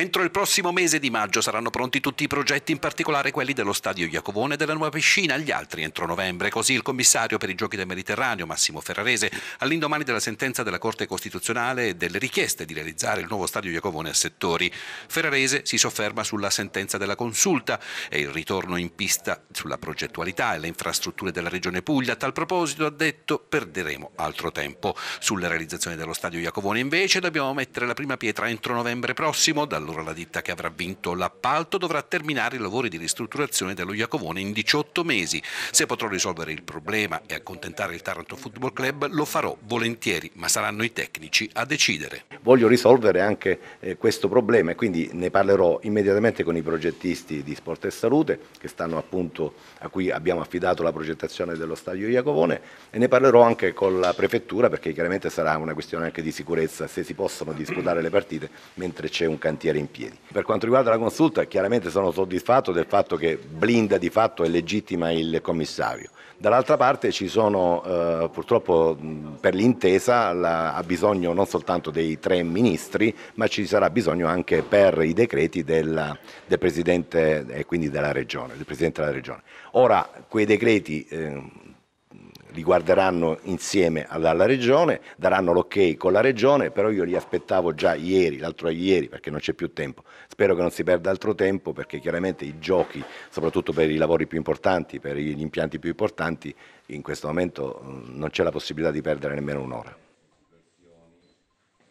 Entro il prossimo mese di maggio saranno pronti tutti i progetti, in particolare quelli dello stadio Iacovone e della nuova piscina, gli altri entro novembre. Così il commissario per i giochi del Mediterraneo, Massimo Ferrarese, all'indomani della sentenza della Corte Costituzionale e delle richieste di realizzare il nuovo stadio Iacovone a settori. Ferrarese si sofferma sulla sentenza della consulta e il ritorno in pista sulla progettualità e le infrastrutture della Regione Puglia. A tal proposito ha detto perderemo altro tempo. Sulla realizzazione dello stadio Iacovone invece dobbiamo mettere la prima pietra entro novembre prossimo dallo allora la ditta che avrà vinto l'appalto dovrà terminare i lavori di ristrutturazione dello Iacovone in 18 mesi. Se potrò risolvere il problema e accontentare il Taranto Football Club lo farò volentieri, ma saranno i tecnici a decidere. Voglio risolvere anche eh, questo problema e quindi ne parlerò immediatamente con i progettisti di Sport e Salute che stanno appunto a cui abbiamo affidato la progettazione dello stadio Iacovone e ne parlerò anche con la prefettura perché chiaramente sarà una questione anche di sicurezza se si possono disputare le partite mentre c'è un cantiere in piedi. Per quanto riguarda la consulta, chiaramente sono soddisfatto del fatto che blinda di fatto e legittima il commissario. Dall'altra parte ci sono eh, purtroppo per l'intesa la, ha bisogno non soltanto dei tre ministri, ma ci sarà bisogno anche per i decreti della, del Presidente e quindi della Regione, del Presidente della Regione. Ora quei decreti eh, li guarderanno insieme alla Regione, daranno l'ok con la Regione, però io li aspettavo già ieri, l'altro ieri, perché non c'è più tempo. Spero che non si perda altro tempo, perché chiaramente i giochi, soprattutto per i lavori più importanti, per gli impianti più importanti, in questo momento mm, non c'è la possibilità di perdere nemmeno un'ora.